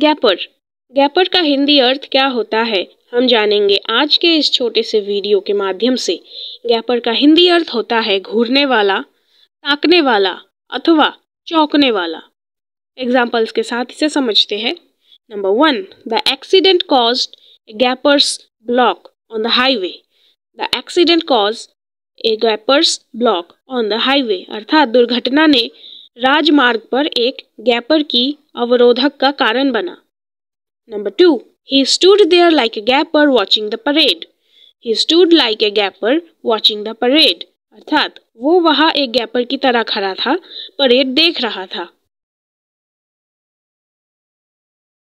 गैपर गैपर का हिंदी अर्थ क्या होता है हम जानेंगे आज के इस छोटे से वीडियो के माध्यम से गैपर का हिंदी अर्थ होता है घूरने वाला ताकने वाला अथवा चौंकने वाला एग्जाम्पल्स के साथ इसे समझते हैं number one the accident cause a gapers block on the highway the accident cause a gapers block on the highway अर्थात दुर्घटना ने राजमार्ग पर एक गैपर की अवरोधक का कारण बना number two he stood there like a gaper watching the parade he stood like a gaper watching the parade अर्थात वो वहाँ एक गैपर की तरह खड़ा था परेड देख रहा था